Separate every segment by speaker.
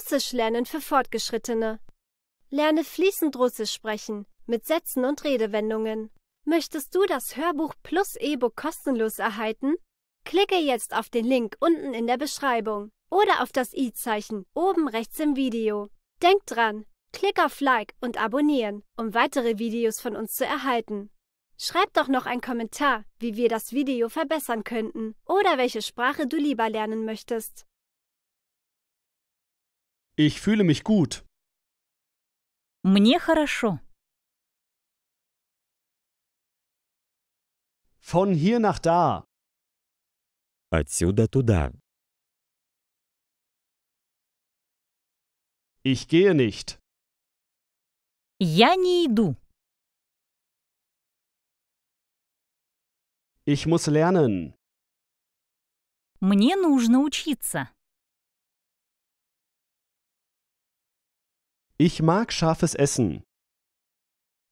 Speaker 1: Russisch lernen für Fortgeschrittene. Lerne fließend Russisch sprechen, mit Sätzen und Redewendungen. Möchtest du das Hörbuch plus E-Book kostenlos erhalten? Klicke jetzt auf den Link unten in der Beschreibung oder auf das i-Zeichen oben rechts im Video. Denk dran, klick auf Like und Abonnieren, um weitere Videos von uns zu erhalten. Schreib doch noch einen Kommentar, wie wir das Video verbessern könnten oder welche Sprache du lieber lernen möchtest. Ich fühle mich gut. Мне хорошо. Von hier nach da. Отсюда туда. Ich gehe nicht. Я не иду. Ich muss lernen. Мне нужно учиться. Ich mag scharfes Essen.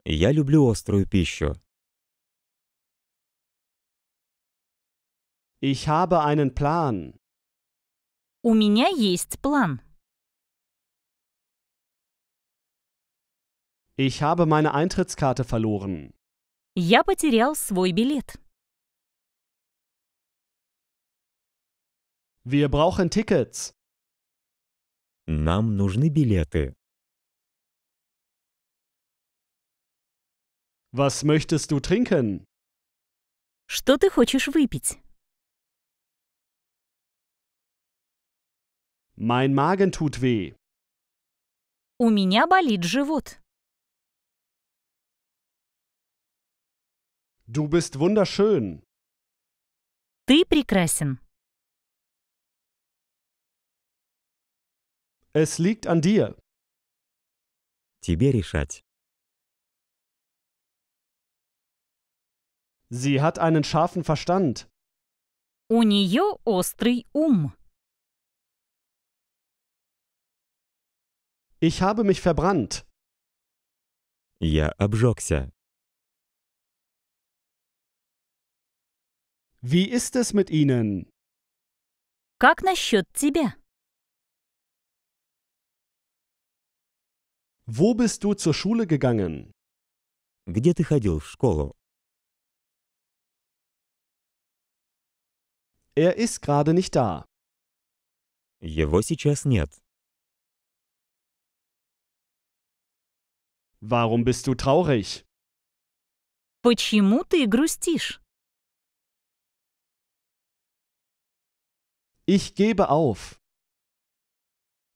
Speaker 1: Я люблю острую пищу. Ich habe einen Plan. У меня есть план. Ich habe meine Eintrittskarte verloren. Я потерял свой билет. Wir brauchen Tickets. Нам нужны билеты. Was möchtest du trinken? Что ты хочешь выпить? Mein Magen tut weh. У меня болит живот. Du bist wunderschön. Ты прекрасен. Es liegt an dir. Тебе решать. Sie hat einen scharfen Verstand. У нее острый ум. Ich habe mich verbrannt. Я обжегся. Wie ist es mit Ihnen? Как насчет тебя? Wo bist du zur Schule gegangen? Где ты ходил в школу? Er ist gerade nicht da. Его сейчас нет. Warum bist du traurig? Почему ты грустишь? Ich gebe auf.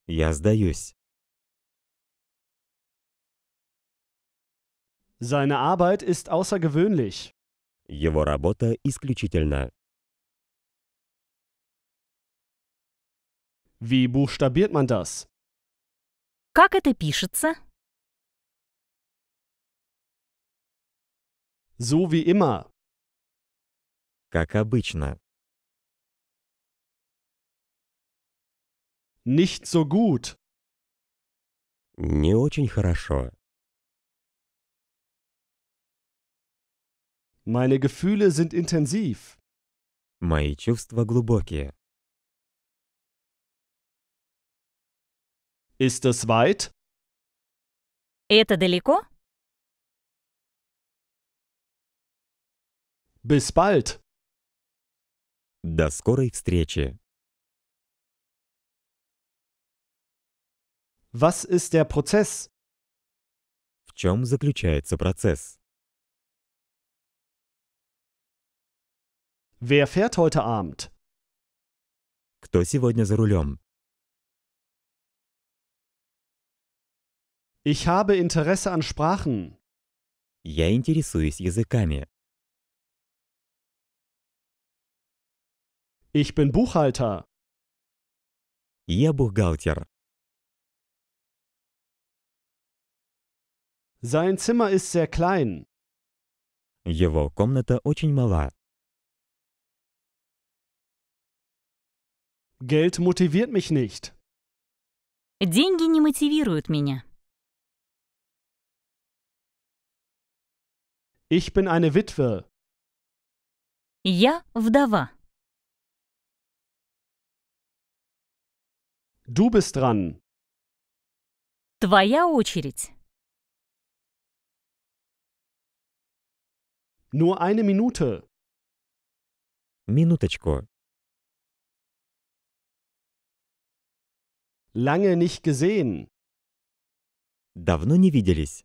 Speaker 1: Я сдаюсь. Seine Arbeit ist außergewöhnlich. Его работа исключительна. Wie buchstabiert man das? Как это пишется? So wie immer. Как обычно. Nicht so gut. Не очень хорошо. Meine Gefühle sind intensiv. Мои чувства глубокие. Ist es weit? Это далеко? Bis bald. До скорой встречи. Was ist der Prozess? В чем заключается процесс? Wer fährt heute Abend? Кто сегодня за рулем? Ich habe Interesse an Sprachen. Я интересуюсь языками. Ich bin Buchhalter. Я бухгалтер. Sein Zimmer ist sehr klein. Его комната очень мала. Geld motiviert mich nicht. Деньги не мотивируют меня. Ich bin eine Witwe. Я вдова. Du bist dran. Твоя очередь. Nur eine Minute. Минуточку. Lange nicht gesehen. Давно не виделись.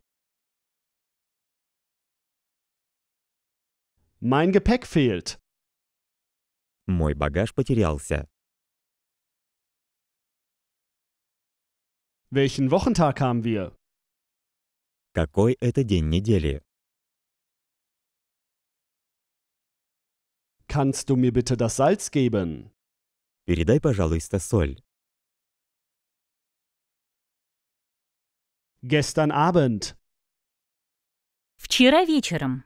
Speaker 1: Mein Gepäck fehlt. Мой багаж потерялся. Welchen Wochentag haben wir? Какой это день недели? Kannst du mir bitte das Salz geben? Передай, пожалуйста, соль. Gestern Abend. Вчера вечером.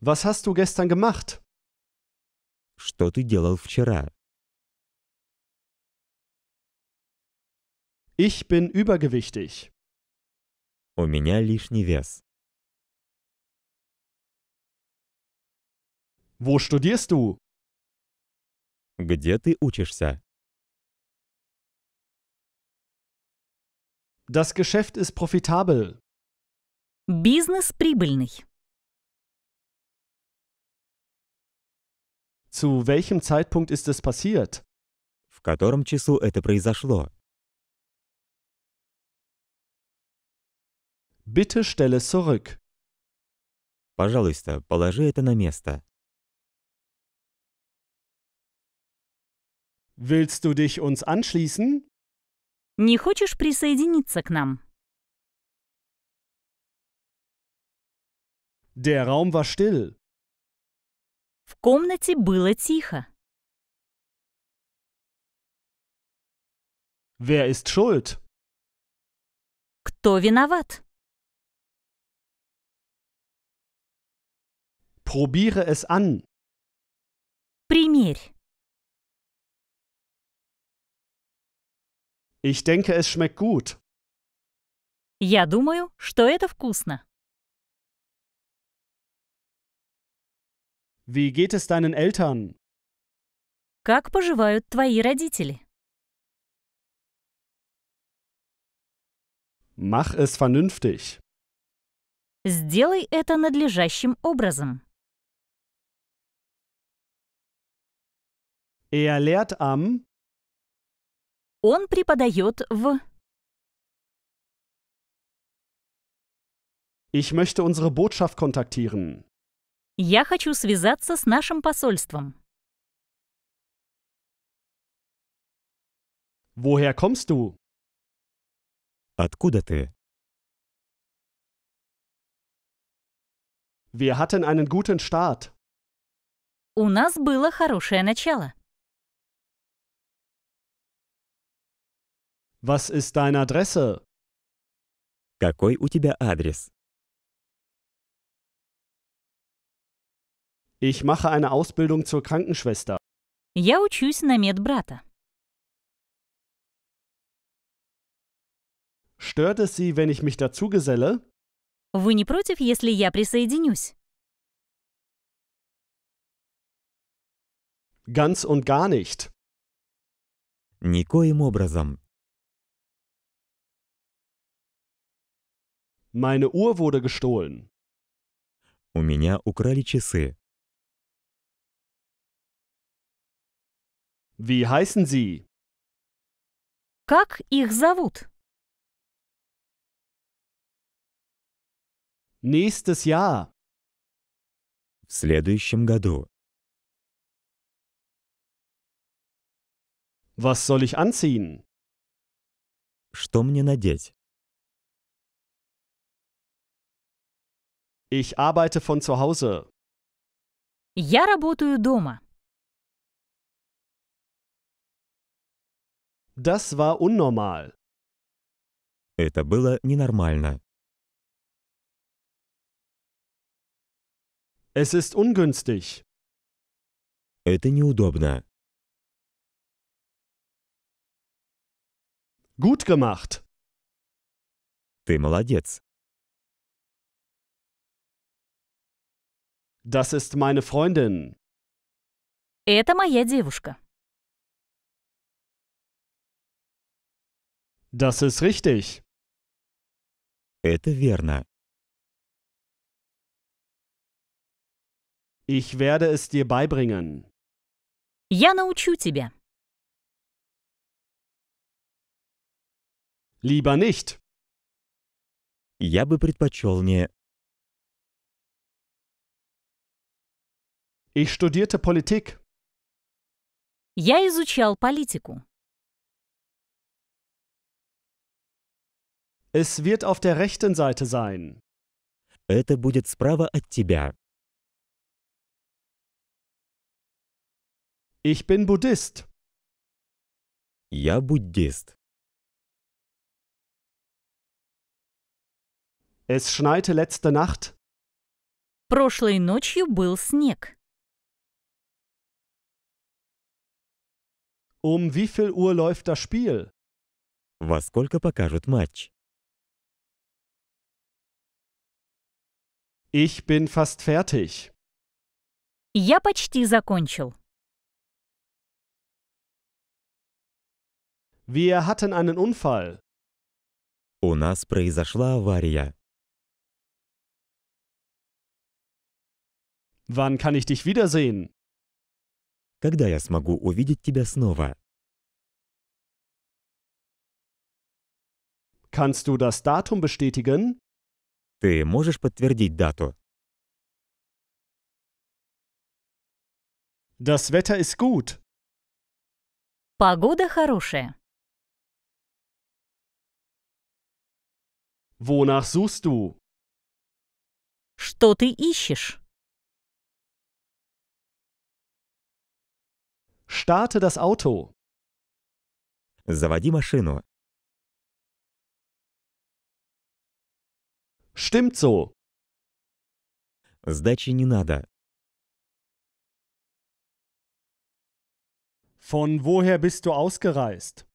Speaker 1: Was hast du gestern gemacht? Что ты делал вчера? Ich bin übergewichtig. У меня лишний вес. Wo studierst du? Где ты учишься? Das Geschäft ist profitabel. Бизнес прибыльный. Zu welchem Zeitpunkt ist es passiert? В котором часу это произошло? Bitte stelle zurück. Пожалуйста, положи это на место. Willst du dich uns anschließen? Не хочешь присоединиться к нам? Der Raum war still. В комнате было тихо. Wer ist schuld? Кто виноват? Probiere es an. Примерь. Ich denke, es schmeckt gut. Я думаю, что это вкусно. Wie geht es deinen Eltern? Как поживают твои родители? Mach es vernünftig. Сделай это надлежащим образом. Er lehrt am Он преподает в Ich möchte unsere Botschaft kontaktieren. Я хочу связаться с нашим посольством. Woher kommst du? Откуда ты? Wir hatten einen guten Start. У нас было хорошее начало. Was ist deine Adresse? Какой у тебя адрес? Ich mache eine Ausbildung zur Krankenschwester. Я учусь на медбрата. Stört es Sie, wenn ich mich dazu geselle? Вы не против, если я присоединюсь? Ganz und gar nicht. Никоим образом. Meine Uhr wurde gestohlen. У меня украли часы. Wie heißen sie? Как их зовут? Nächstes Jahr. В следующем году. Was soll ich anziehen? Что мне надеть? Ich arbeite von zu Hause. Я работаю дома. Das war unnormal. Это было ненормально. Es ist ungünstig. Это неудобно. Gut gemacht. Ты молодец. Das ist meine Freundin. Это моя девушка. Das ist richtig. Это верно. Ich werde es dir beibringen. Я научу тебя. Lieber nicht. Я бы предпочел не. Ich studierte Politik. Я изучал политику. Es wird auf der rechten Seite sein. Это будет справа от тебя. Ich bin Buddhist. Я буддист. Es schneite letzte Nacht. Прошлой ночью был снег. Um wie viel Uhr läuft das Spiel? Во сколько покажут матч? Ich bin fast fertig. Я почти закончил. Wir hatten einen Unfall. У нас произошла авария. Wann kann ich dich wiedersehen? Когда я смогу увидеть тебя снова? Kannst du das Datum bestätigen? Ты можешь подтвердить дату? Das Wetter ist gut. Погода хорошая. Wonach suchst du? Что ты ищешь? Starte das Auto. Заводи машину. Stimmt so. Сдачи не надо. Von woher bist du ausgereist?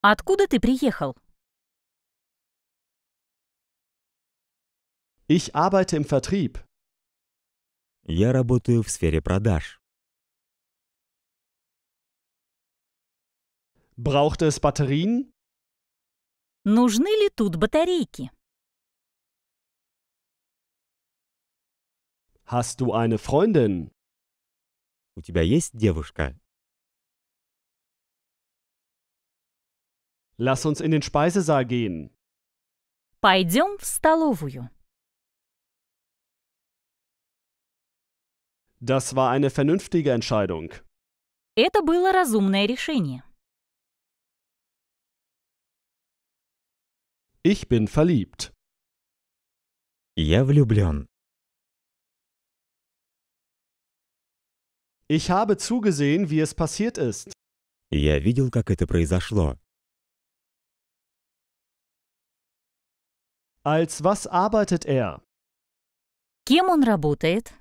Speaker 1: Откуда ты приехал? Ich arbeite im Vertrieb. Я работаю в сфере продаж. Braucht es Batterien? Нужны ли тут батарейки? Hast du eine Freundin? У тебя есть девушка? Lass uns in den Speisesaal gehen. Пойдем в столовую. Das war eine vernünftige Entscheidung. Это было разумное решение. Ich bin verliebt. Я влюблен. Ich habe zugesehen, wie es passiert ist. Я видел, как это произошло. Als was arbeitet er? Кем он работает?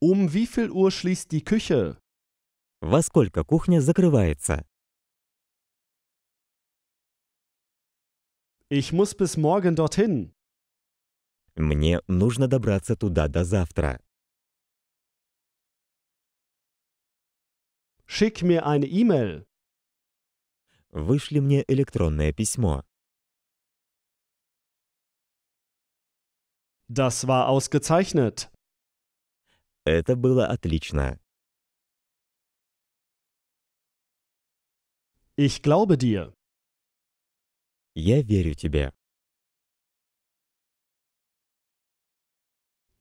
Speaker 1: Um wie viel Uhr schließt die Küche? Во сколько кухня закрывается? Ich muss bis morgen dorthin. Мне нужно добраться туда до завтра. Schick mir eine E-Mail. Вышли мне электронное письмо. Das war ausgezeichnet. Это было отлично. Ich glaube dir. Я верю тебе.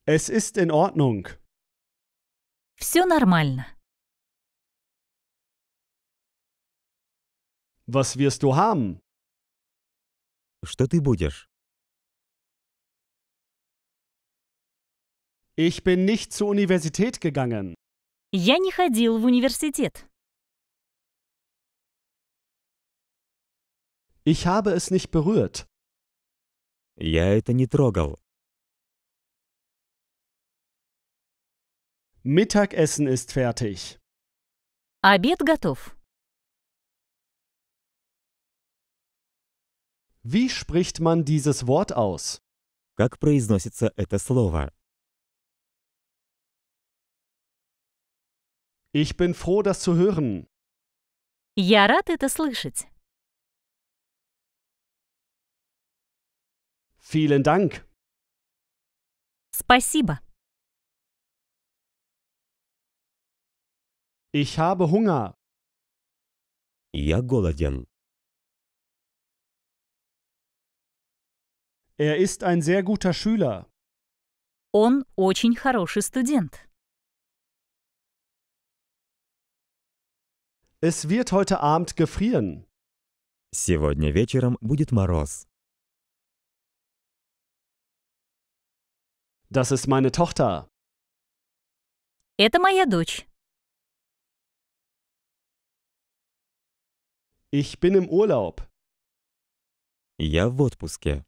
Speaker 1: Es ist in Ordnung. Все нормально. Was wirst du haben? Что ты будешь? Ich bin nicht zur Universität gegangen. Я не ходил в университет. Ich habe es nicht berührt. Я это не трогал. Mittagessen ist fertig. Обед готов. Wie spricht man dieses Wort aus? Как произносится это слово? Ich bin froh, das zu hören. Я рад это слышать. Vielen Dank. Спасибо. Ich habe Hunger. Я голоден. Er ist ein sehr guter Schüler. Он очень хороший студент. Es wird heute Abend gefrieren. Сегодня вечером будет мороз. Das ist meine Tochter. Это моя дочь. Ich bin im Urlaub. Я в отпуске.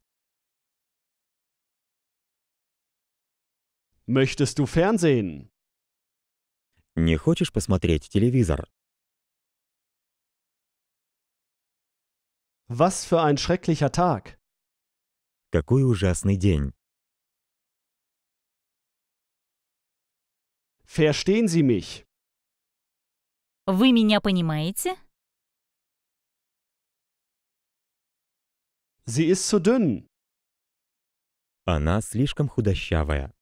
Speaker 1: Möchtest du Fernsehen? Не хочешь посмотреть телевизор? Was für ein schrecklicher Tag. Какой ужасный день. Verstehen Sie mich? Вы меня понимаете? Sie ist zu dünn. Она слишком худощавая.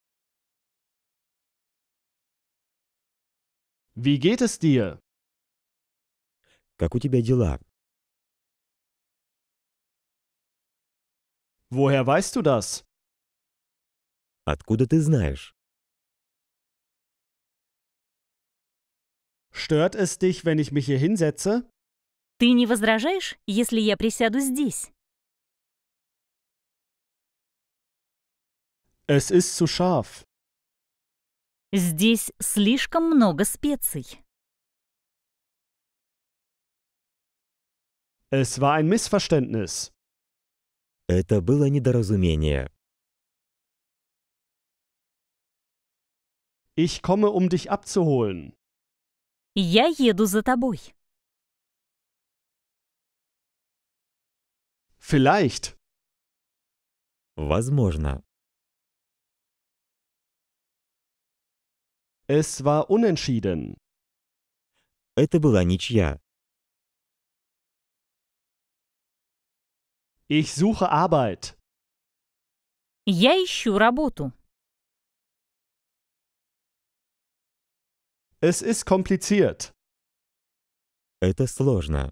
Speaker 1: Wie geht es dir? Как у тебя дела? Woher weißt du das? Откуда ты знаешь? Stört es dich, wenn ich mich hier hinsetze? Ты не возражаешь, если я присяду здесь? Es ist zu scharf. Здесь слишком много специй. Es war ein Missverständnis. Это было недоразумение. Ich komme, um dich abzuholen. Я еду за тобой. Vielleicht. Возможно. Es war unentschieden. Это была ничья. Ich suche Arbeit. Я ищу работу. Es ist kompliziert. Это сложно.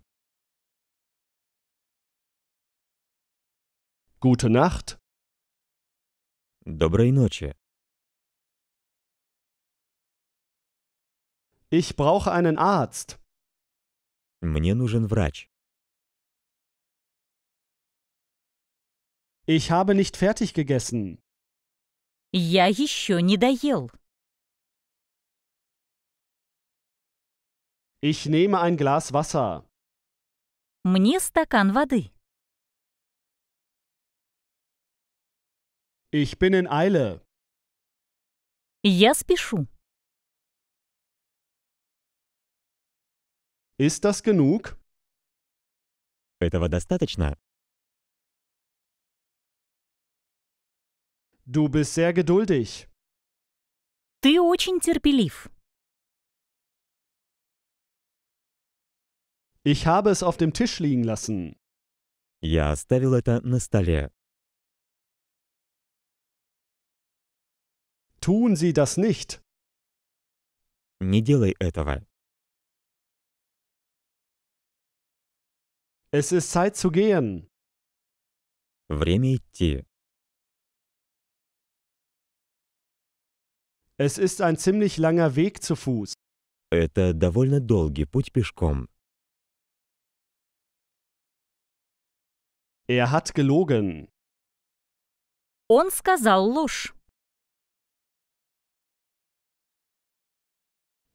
Speaker 1: Gute Nacht. Доброй ночи. Ich brauche einen Arzt. Мне нужен врач. Ich habe nicht fertig gegessen. Я еще не доел. Ich nehme ein Glas Wasser. Мне стакан воды. Ich bin in Eile. Я спешу. Ist das genug? Этого достаточно? Du bist sehr geduldig. Ты очень терпелив. Ich habe es auf dem Tisch liegen lassen. Я оставил это на столе. Tun Sie das nicht. Не делай этого. Es ist Zeit zu gehen. Время идти. Es ist ein ziemlich langer Weg zu Fuß. Это довольно долгий путь пешком. Er hat gelogen. Он сказал ложь.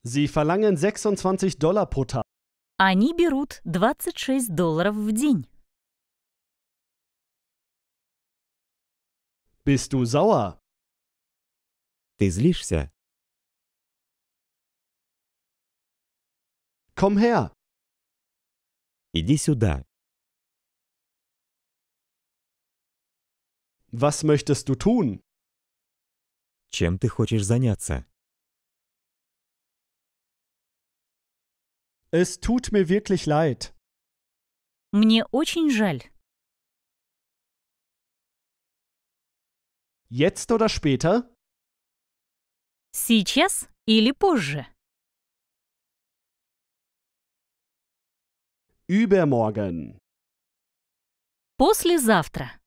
Speaker 1: Sie verlangen 26 Dollar pro Tag. Они берут 26 долларов в день. Bist du sauer? Ты злишься? Komm her. Иди сюда. Was möchtest du tun? Чем ты хочешь заняться? Es tut mir wirklich leid. Мне очень жаль. Jetzt oder später? Сейчас или позже. Übermorgen. Послезавтра.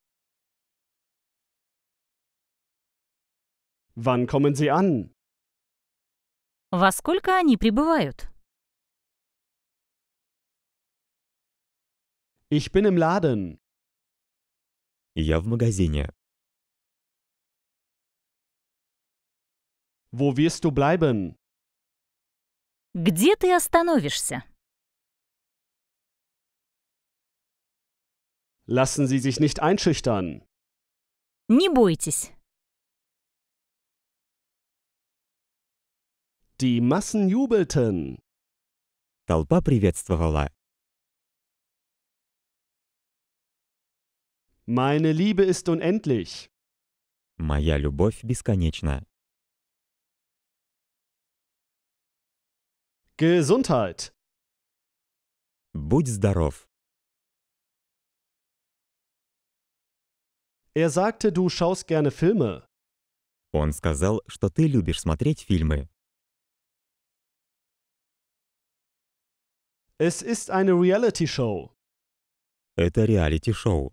Speaker 1: Wann kommen Sie an? Во сколько они прибывают? Ich bin im Laden. Я в магазине. Wo wirst du bleiben? Где ты остановишься? Lassen Sie sich nicht einschüchtern. Не бойтесь. Die Massen jubelten. Толпа приветствовала. Meine Liebe ist unendlich. Моя любовь бесконечна. Gesundheit. Будь здоров. Er sagte, du schaust gerne Filme. Он сказал, что ты любишь смотреть фильмы. Es ist eine Reality-Show. Это реалити-шоу.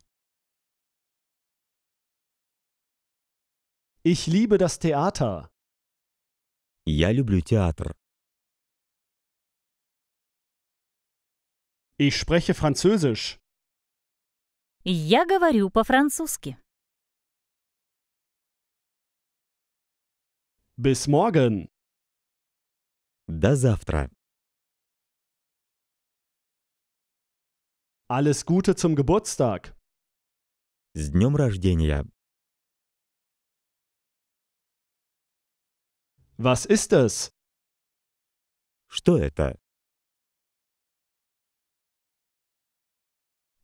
Speaker 1: Ich liebe das Theater. Я люблю театр. Ich spreche Französisch. Я говорю по-французски. Bis morgen. До завтра. Alles Gute zum Geburtstag. С днем рождения. Was ist das? Что это?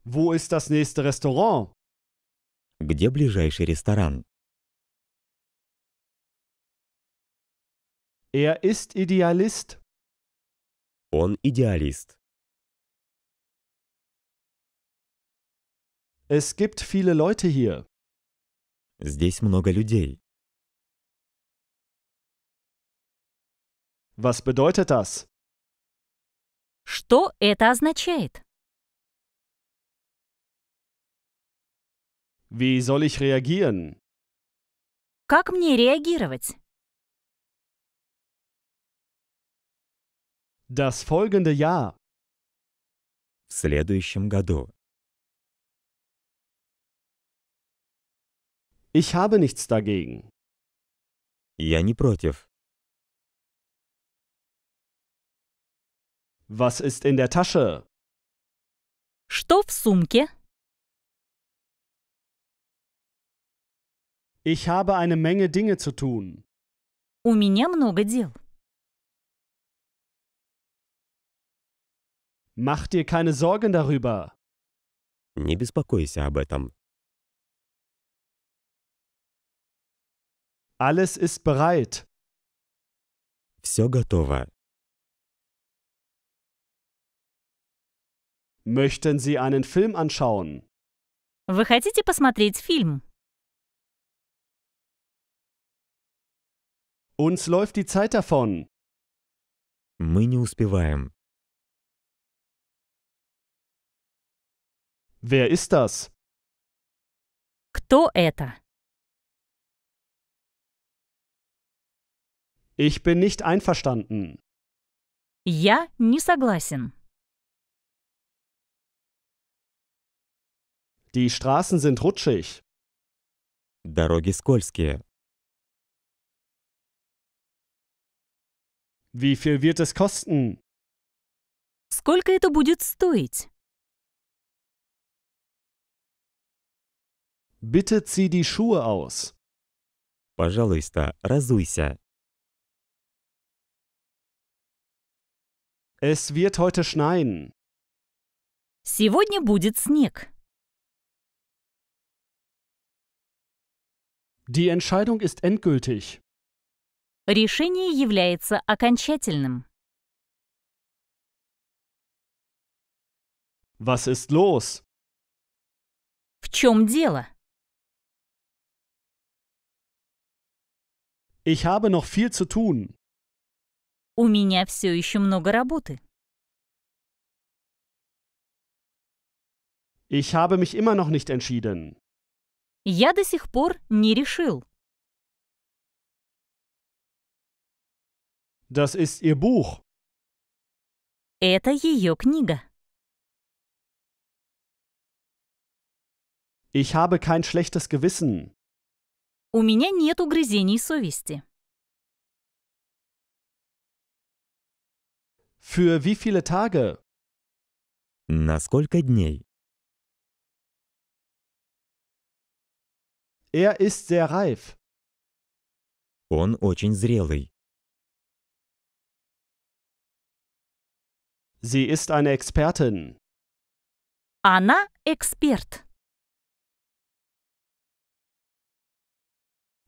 Speaker 1: Wo ist das nächste Restaurant? Где ближайший ресторан? Er ist Idealist. Он идеалист. Es gibt viele Leute hier. Здесь много людей. Was bedeutet das? Что это означает? Wie soll ich reagieren? Как мне реагировать? Das folgende Jahr. В следующем году. Ich habe nichts dagegen. Я не против. Was ist in der Tasche? Что в сумке? Ich habe eine Menge Dinge zu tun. У меня много дел. Mach dir keine Sorgen darüber. Не беспокойся об этом. Alles ist bereit. Все готово. Möchten Sie einen Film anschauen? Вы хотите посмотреть фильм? Uns läuft die Zeit davon. Мы не успеваем. Wer ist das? Кто это? Ich bin nicht einverstanden. Я не согласен. Die Straßen sind rutschig. Дороги скользкие. Wie viel wird es kosten? Сколько это будет стоить? Bitte zieh die Schuhe aus. Пожалуйста, разуйся. Es wird heute schneien. Сегодня будет снег. Die Entscheidung ist endgültig. Решение является окончательным. Was ist los? В чем дело? Ich habe noch viel zu tun. У меня все еще много работы. Ich habe mich immer noch nicht entschieden. я до сих пор не решил. Das ist ihr Buch. Это ее книга. Ich habe kein schlechtes Gewissen. У меня нет угрызений совести. Für wie viele Tage? На сколько дней? Er ist sehr reif. Он очень зрелый. Sie ist eine Expertin. Она Эксперт.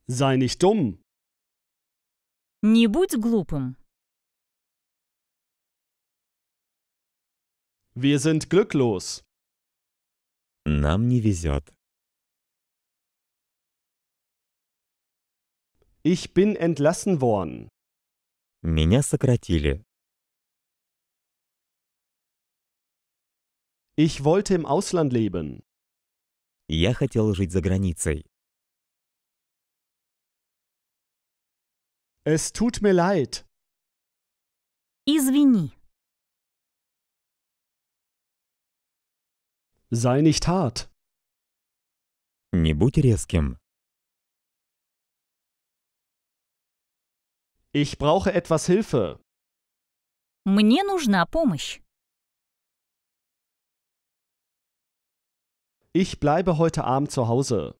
Speaker 1: Sei nicht dumm. Не будь глупым. Wir sind glücklos. Нам не везет. Ich bin entlassen worden. Меня сократили. Ich wollte im Ausland leben. Я хотел жить за границей. Es tut mir leid. Извини. Sei nicht hart. Не будь резким. Ich brauche etwas Hilfe. Мне нужна помощь. Ich bleibe heute Abend zu Hause.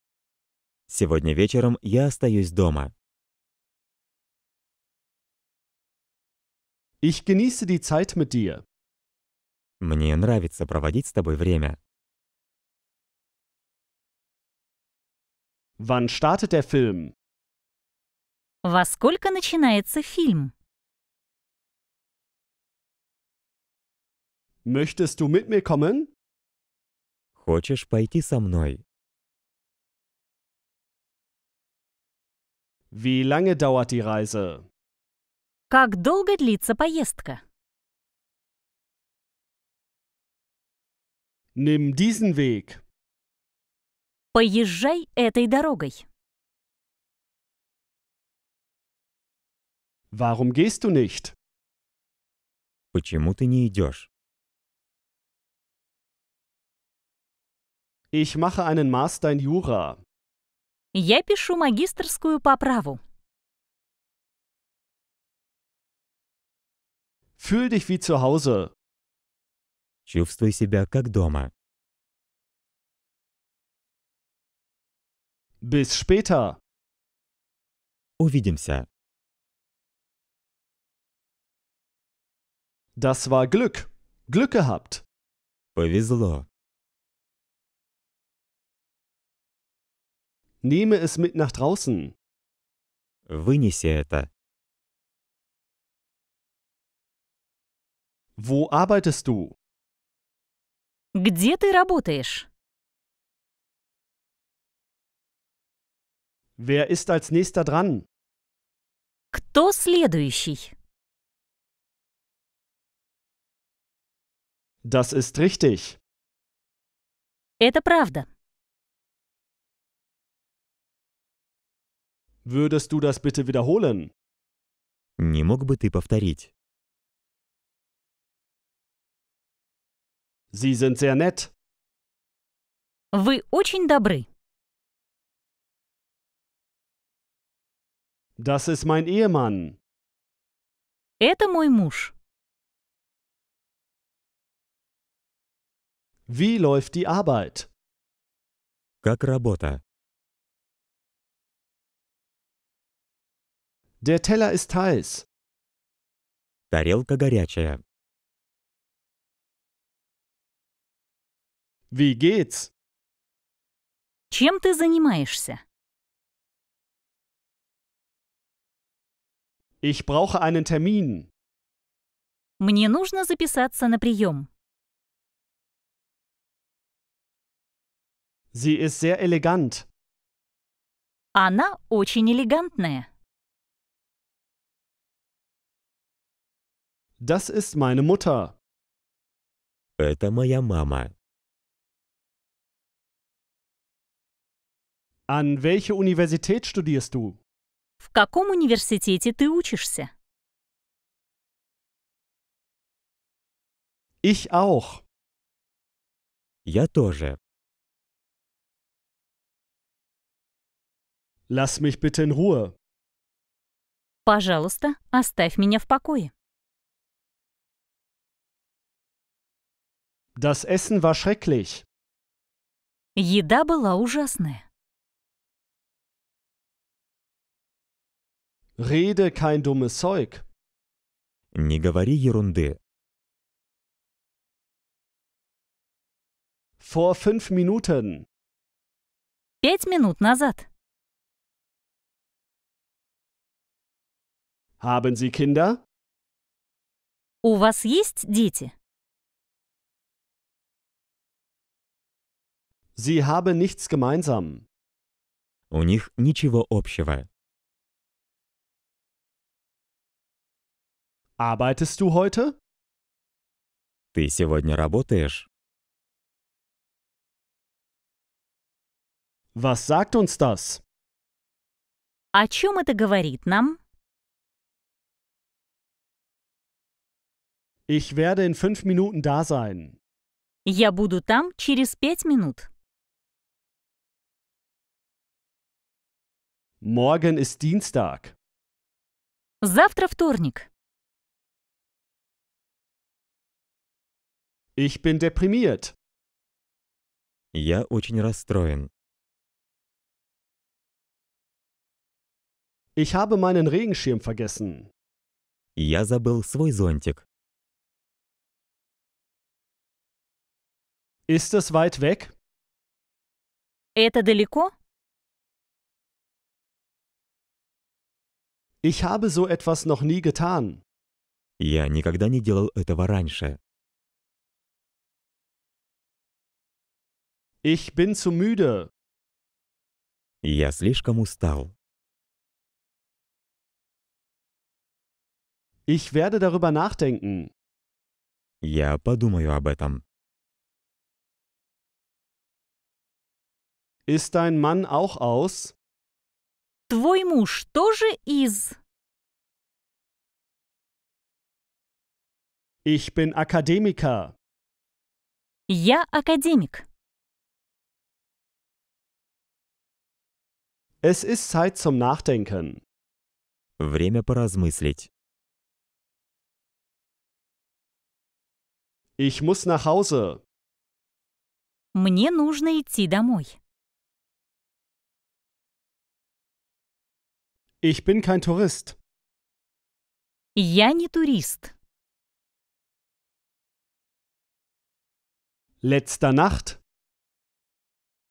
Speaker 1: Сегодня вечером я остаюсь дома. Ich genieße die Zeit mit dir. Мне нравится проводить с тобой время. Wann startet der Film? Во сколько начинается фильм? Möchtest du mit mir kommen? Хочешь пойти со мной? Wie lange dauert die Reise? Как долго длится поездка? Nimm diesen Weg. Поезжай этой дорогой. Warum gehst du nicht? Почему ты не идешь? Ich mache einen Master in Jura. Я пишу магистрскую по праву. Fühl dich wie zu Hause. Чувствуй себя как дома. Bis später. Увидимся. Das war Glück. Glück gehabt. Повезло. Nehme es mit nach draußen. Вынеси это. Wo arbeitest du? Где ты работаешь? Wer ist als nächster dran? Кто следующий? Das ist richtig. Это правда. Würdest du das bitte wiederholen? Не мог бы ты повторить? Sie sind sehr nett. Вы очень добры. Das ist mein Ehemann. Это мой муж. Wie läuft die Arbeit? Как работа? Der Teller ist heiß. Тарелка горячая. Wie geht's? Чем ты занимаешься? Ich brauche einen Termin. Мне нужно записаться на прием. Sie ist sehr elegant. Anna очень элегантная. Das ist meine Mutter. Это моя мама. An welche Universität studierst du? В каком университете ты учишься? Ich auch. Я тоже. Lass mich bitte in Ruhe. Пожалуйста, оставь меня в покое. Das Essen war schrecklich. Еда была ужасная. Rede kein dummes Zeug. Не говори ерунды. Vor fünf Minuten. Пять минут назад. Haben Sie Kinder? У вас есть дети? Sie haben nichts gemeinsam. У них ничего общего. Arbeitest du heute? Ты сегодня работаешь? Was sagt uns das? О чем это говорит нам? Ich werde in fünf Minuten da sein. Я буду там через пять минут. Morgen ist Dienstag. Завтра вторник. Ich bin deprimiert. Я очень расстроен. Ich habe meinen Regenschirm vergessen. Я забыл свой зонтик. Ist es weit weg? Это далеко? Ich habe so etwas noch nie getan. Я никогда не делал этого раньше. Ich bin zu müde. Я слишком устал. Ich werde darüber nachdenken. Я подумаю об этом. Ist dein Mann auch aus? Твой муж тоже из? Ich bin Akademiker. Я академик. Es ist Zeit zum Nachdenken. Время поразмыслить. Ich muss nach Hause. Мне нужно идти домой. Ich bin kein Tourist. Я не турист. Letzter Nacht.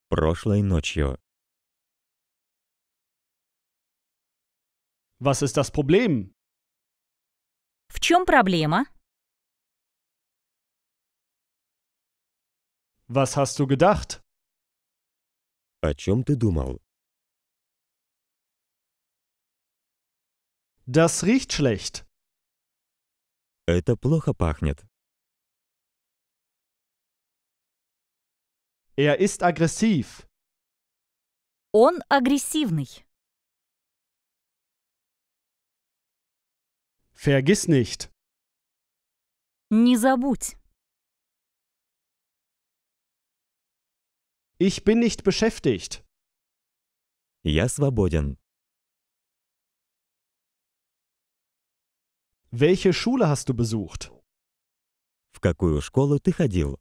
Speaker 1: Прошлой ночью. Was ist das Problem? В чем проблема? Was hast du gedacht? О чем ты думал? Das riecht schlecht. Это плохо пахнет. Er ist aggressiv. Он агрессивный. Vergiss nicht. Не забудь. Ich bin nicht beschäftigt. Я свободен. Welche Schule hast du besucht? В какую школу ты ходил?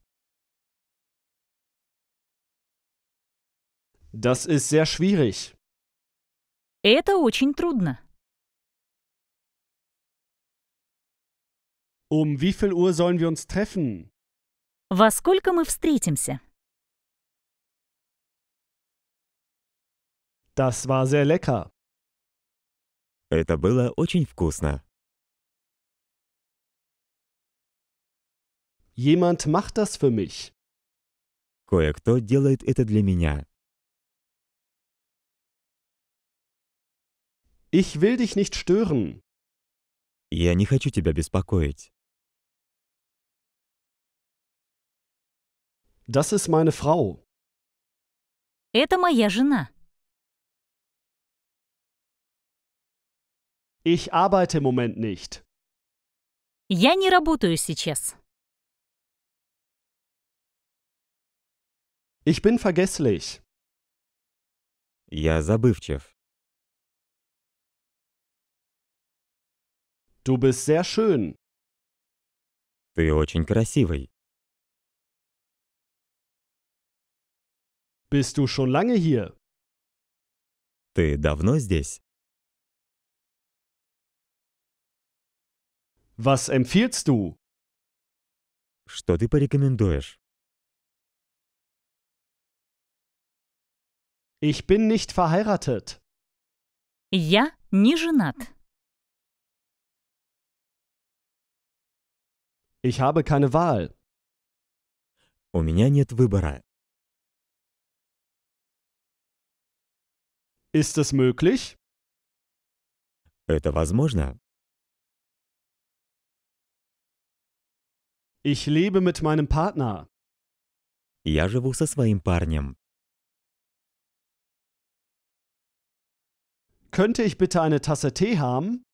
Speaker 1: Das ist sehr schwierig. Это очень трудно. Um wie viel Uhr sollen wir uns treffen? Во сколько мы встретимся? Das war sehr lecker. Это было очень вкусно. Jemand macht das für mich. Кое-кто делает это для меня. Ich will dich nicht stören. Я не хочу тебя беспокоить. Das ist meine Frau. Это моя жена. Ich arbeite im Moment nicht. Я не работаю сейчас. Ich bin vergesslich. Я забывчив. Du bist sehr schön. Ты очень красивый. Bist du schon lange hier? Ты давно здесь? Was empfiehlst du? Что ты порекомендуешь? Ich bin nicht verheiratet. Я не женат. Ich habe keine Wahl. У меня нет выбора. Ist es möglich? Это возможно. Ich lebe mit meinem Partner. Я живу со своим парнем. Könnte ich bitte eine Tasse Tee haben?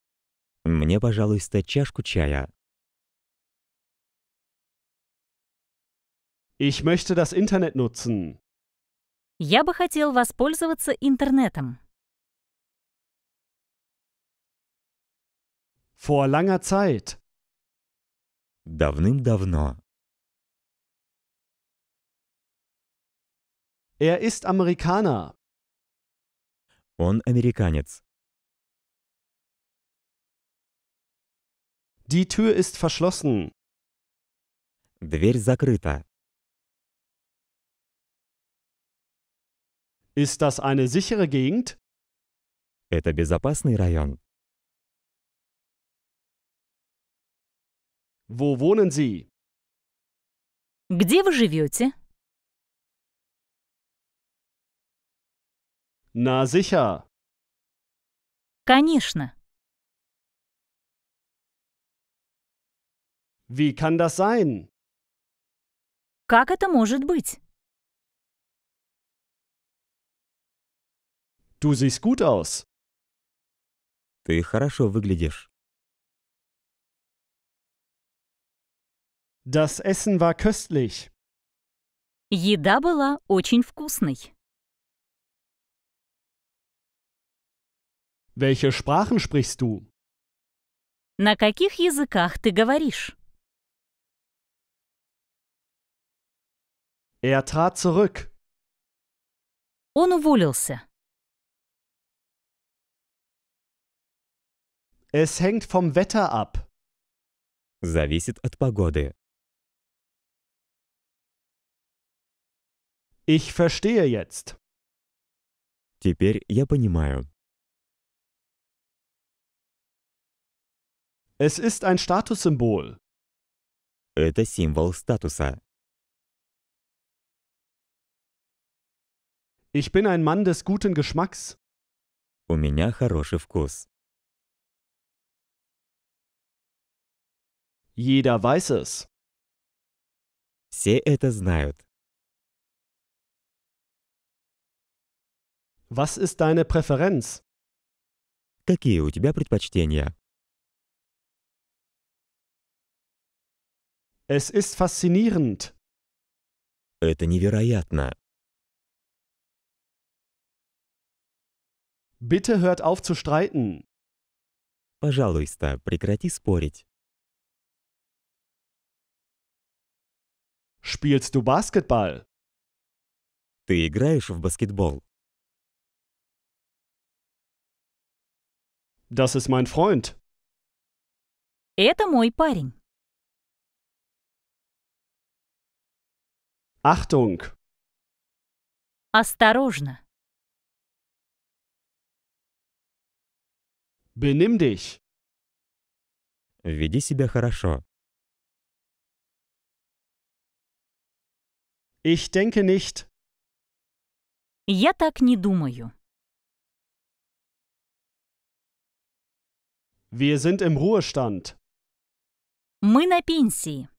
Speaker 1: Мне, пожалуйста, чашку чая. Ich möchte das Internet nutzen. Я бы хотел воспользоваться интернетом. Vor langer Zeit. Давным-давно. Er ist Amerikaner. Он американец. Die Tür ist verschlossen. Дверь закрыта. Ist das eine sichere Gegend? Это безопасный район. Wo wohnen Sie? Где вы живете? Na sicher. Конечно. Wie kann das sein? Как это может быть? Du siehst gut aus. Ты хорошо выглядишь. Das Essen war köstlich. Еда была очень вкусной. Welche Sprachen sprichst du? На каких языках ты говоришь? Er trat zurück. Он уволился. Es hängt vom Wetter ab. Зависит от погоды. Ich verstehe jetzt. Теперь я понимаю. Es ist ein Statussymbol. Это символ статуса. Ich bin ein Mann des guten Geschmacks. У меня хороший вкус. Jeder weiß es. Все это знают. Was ist deine Präferenz? Какие у тебя предпочтения? Es ist faszinierend. Это невероятно. Bitte hört auf zu streiten. Пожалуйста, прекрати спорить. Spielst du Basketball? Ты играешь в баскетбол? Das ist mein Freund. Это мой парень. Achtung! Осторожно! Benimm dich! Веди себя хорошо. Ich denke nicht. Я так не думаю. Wir sind im Ruhestand. Мы на пенсии.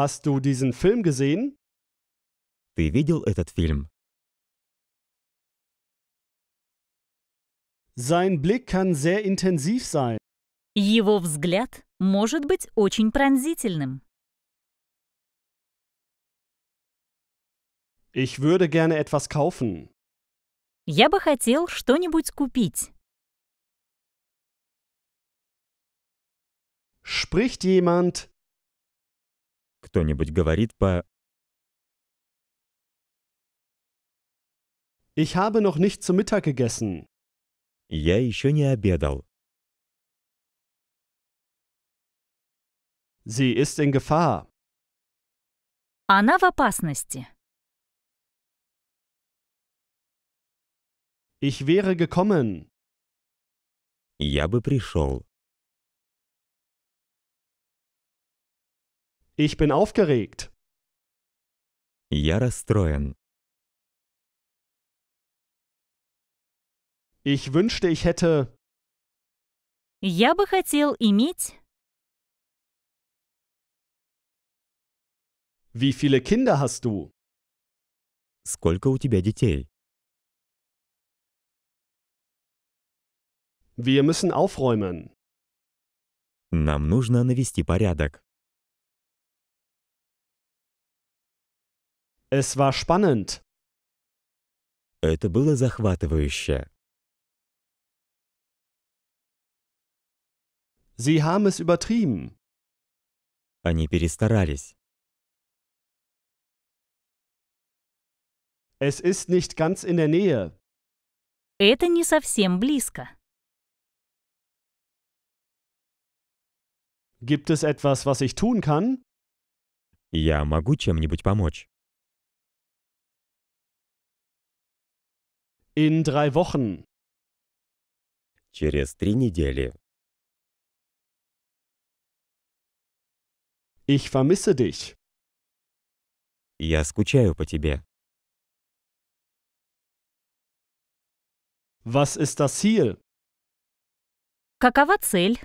Speaker 1: Hast du diesen Film gesehen? Ты видел этот фильм? Sein Blick kann sehr intensiv sein. Его взгляд может быть очень пронзительным. Ich würde gerne etwas kaufen. Я бы хотел что-нибудь купить. Spricht jemand Кто-нибудь говорит по Ich habe noch nicht zu Mittag gegessen. Я еще не обедал. Sie ist in Gefahr. Она в опасности. Ich wäre gekommen. Я бы пришел. Ich bin aufgeregt. Я расстроен. Ich wünschte, ich hätte. Я бы хотел иметь. Wie viele Kinder hast du? Сколько у тебя детей? Wir müssen aufräumen. Нам нужно навести порядок. Es war spannend. Это было захватывающе. Sie haben es übertrieben. Они перестарались. Es ist nicht ganz in der Nähe. Это не совсем близко. Gibt es etwas, was ich tun kann? Я могу чем-нибудь помочь. In drei Wochen. Через три недели. Ich vermisse dich. Я скучаю по тебе. Was ist das Ziel? Какова цель?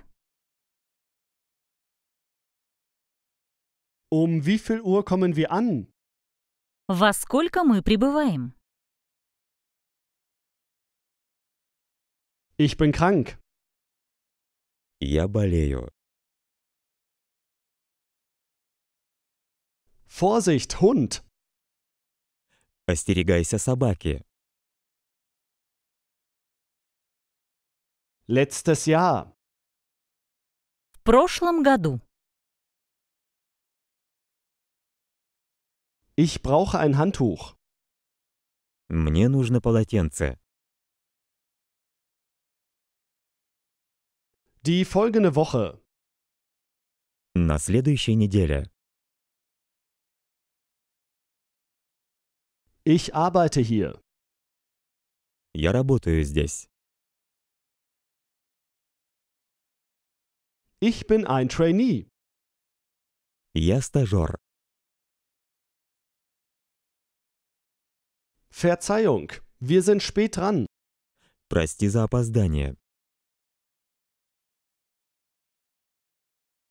Speaker 1: Um wie viel Uhr kommen wir an? Во сколько мы прибываем? Ich bin krank. Я болею. Vorsicht, Hund! Остерегайся собаки. Letztes Jahr. В прошлом году. Ich brauche ein Handtuch. Мне нужно полотенце. Die folgende Woche. На следующей неделе. Ich arbeite hier. Я работаю здесь. Ich bin ein Trainee. Я стажер. Verzeihung, wir sind spät dran. Прости за опоздание.